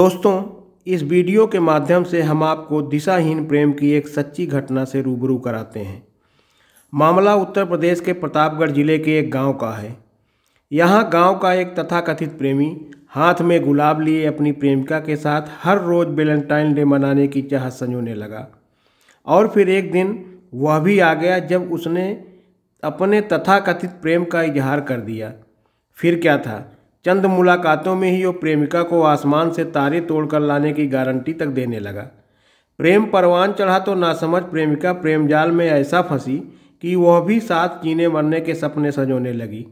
दोस्तों इस वीडियो के माध्यम से हम आपको दिशाहीन प्रेम की एक सच्ची घटना से रूबरू कराते हैं मामला उत्तर प्रदेश के प्रतापगढ़ जिले के एक गांव का है यहां गांव का एक तथाकथित प्रेमी हाथ में गुलाब लिए अपनी प्रेमिका के साथ हर रोज़ वेलेंटाइन डे मनाने की चाह संजोने लगा और फिर एक दिन वह भी आ गया जब उसने अपने तथाकथित प्रेम का इजहार कर दिया फिर क्या था चंद मुलाकातों में ही वो प्रेमिका को आसमान से तारे तोड़कर लाने की गारंटी तक देने लगा प्रेम परवान चढ़ा तो नासमझ प्रेमिका प्रेम जाल में ऐसा फंसी कि वह भी साथ जीने मरने के सपने सजोने लगी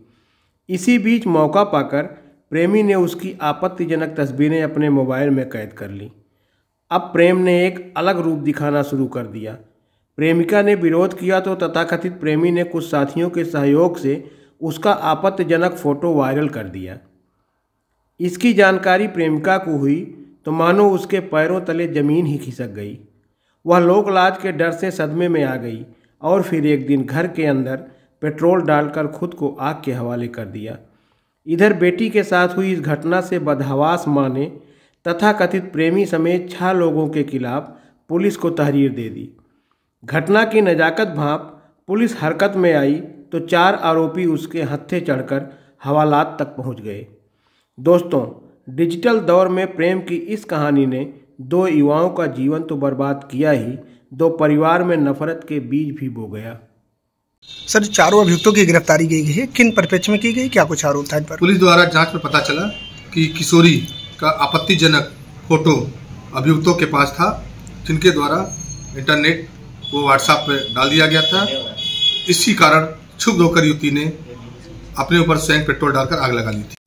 इसी बीच मौका पाकर प्रेमी ने उसकी आपत्तिजनक तस्वीरें अपने मोबाइल में कैद कर ली अब प्रेम ने एक अलग रूप दिखाना शुरू कर दिया प्रेमिका ने विरोध किया तो तथाकथित प्रेमी ने कुछ साथियों के सहयोग से उसका आपत्तिजनक फ़ोटो वायरल कर दिया इसकी जानकारी प्रेमिका को हुई तो मानो उसके पैरों तले जमीन ही खिसक गई वह लोकलाज के डर से सदमे में आ गई और फिर एक दिन घर के अंदर पेट्रोल डालकर खुद को आग के हवाले कर दिया इधर बेटी के साथ हुई इस घटना से बदहवास माँ ने तथाकथित प्रेमी समेत छह लोगों के खिलाफ पुलिस को तहरीर दे दी घटना की नजाकत भाप पुलिस हरकत में आई तो चार आरोपी उसके हत्थे चढ़कर हवालात तक पहुंच गए दोस्तों डिजिटल दौर में प्रेम की इस कहानी ने दो युवाओं का जीवन तो बर्बाद किया ही दो परिवार में नफरत के बीज भी बो गया सर चारों अभियुक्तों की गिरफ्तारी की गई है किन परिप्रेक्ष्य में की गई क्या कुछ आरोप था इन पर पुलिस द्वारा जांच में पता चला कि किशोरी का आपत्तिजनक फोटो अभियुक्तों के पास था जिनके द्वारा इंटरनेट वो व्हाट्सएप पर डाल दिया गया था इसी कारण छुप होकर युवती ने अपने ऊपर स्वयं पेट्रोल डालकर आग लगा ली थी